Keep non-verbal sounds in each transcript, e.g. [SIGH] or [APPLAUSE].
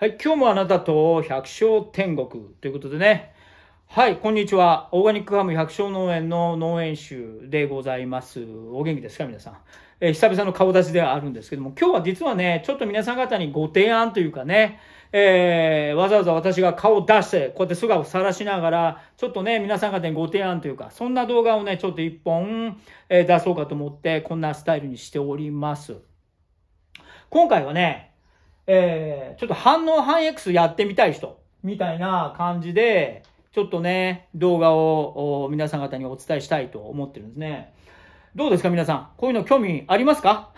はい、今日もあなたと百姓天国ということでね。はい、こんにちは。オーガニックハム百姓農園の農園集でございます。お元気ですか、皆さん。えー、久々の顔出しではあるんですけども、今日は実はね、ちょっと皆さん方にご提案というかね、えー、わざわざ私が顔を出して、こうやって素顔を晒しながら、ちょっとね、皆さん方にご提案というか、そんな動画をね、ちょっと一本、えー、出そうかと思って、こんなスタイルにしております。今回はね、えー、ちょっと反応反 X やってみたい人、みたいな感じで、ちょっとね、動画を皆さん方にお伝えしたいと思ってるんですね。どうですか皆さん。こういうの興味ありますか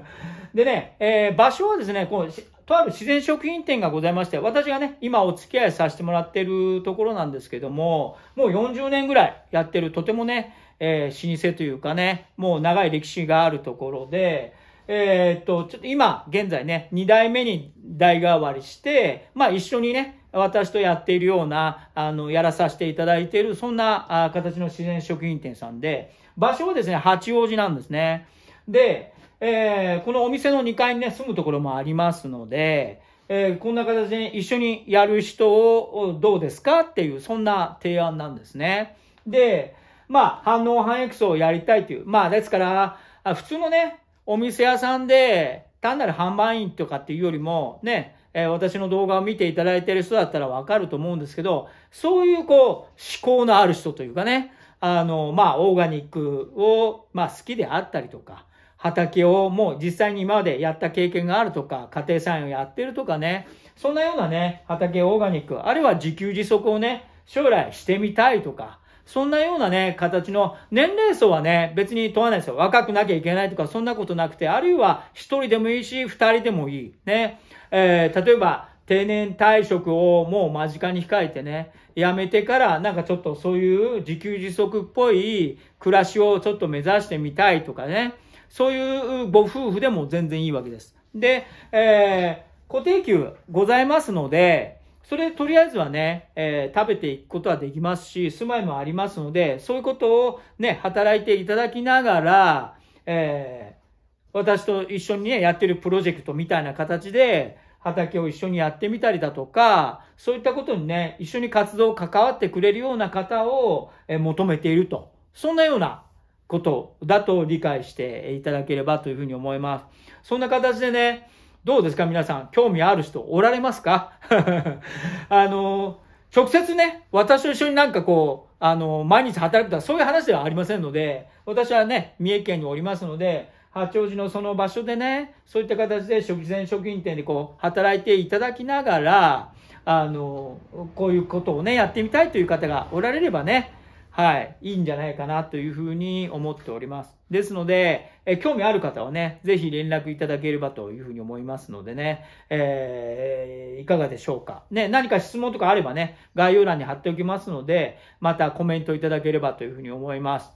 [LAUGHS] でね、えー、場所はですね、こう、とある自然食品店がございまして、私がね、今お付き合いさせてもらってるところなんですけども、もう40年ぐらいやってる、とてもね、えー、老舗というかね、もう長い歴史があるところで、えー、っと、ちょっと今、現在ね、2代目に代替わりして、まあ一緒にね、私とやっているような、あの、やらさせていただいている、そんなあ形の自然食品店さんで、場所はですね、八王子なんですね。で、えー、このお店の2階にね、住むところもありますので、えー、こんな形で一緒にやる人をどうですかっていう、そんな提案なんですね。で、まあ、反応反エクスをやりたいという。まあ、ですから、普通のね、お店屋さんで、単なる販売員とかっていうよりも、ね、えー、私の動画を見ていただいてる人だったらわかると思うんですけど、そういうこう、思考のある人というかね、あの、まあ、オーガニックを、まあ、好きであったりとか、畑をもう実際に今までやった経験があるとか、家庭菜園をやってるとかね、そんなようなね、畑オーガニック、あるいは自給自足をね、将来してみたいとか、そんなようなね、形の年齢層はね、別に問わないですよ。若くなきゃいけないとか、そんなことなくて、あるいは1人でもいいし、2人でもいい。ね。えー、例えば、定年退職をもう間近に控えてね、辞めてからなんかちょっとそういう自給自足っぽい暮らしをちょっと目指してみたいとかね、そういうご夫婦でも全然いいわけです。で、えー、固定給ございますので、それとりあえずはね、えー、食べていくことはできますし、住まいもありますので、そういうことをね、働いていただきながら、えー、私と一緒にね、やってるプロジェクトみたいな形で、畑を一緒にやってみたりだとか、そういったことにね、一緒に活動を関わってくれるような方を、え求めていると。そんなようなことだと理解していただければというふうに思います。そんな形でね、どうですか皆さん、興味ある人おられますか [LAUGHS] あの、直接ね、私と一緒になんかこう、あの、毎日働くとか、そういう話ではありませんので、私はね、三重県におりますので、八王子のその場所でね、そういった形で食前食品店でこう、働いていただきながら、あの、こういうことをね、やってみたいという方がおられればね、はい、いいんじゃないかなというふうに思っております。ですので、え興味ある方はね、ぜひ連絡いただければというふうに思いますのでね、えー、いかがでしょうか。ね、何か質問とかあればね、概要欄に貼っておきますので、またコメントいただければというふうに思います。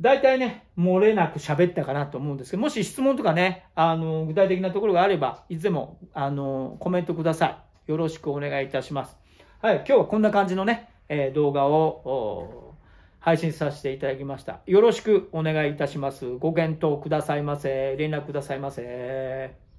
大体ね、漏れなく喋ったかなと思うんですけど、もし質問とかね、あの、具体的なところがあれば、いつでも、あの、コメントください。よろしくお願いいたします。はい、今日はこんな感じのね、えー、動画を配信させていただきました。よろしくお願いいたします。ご検討くださいませ。連絡くださいませ。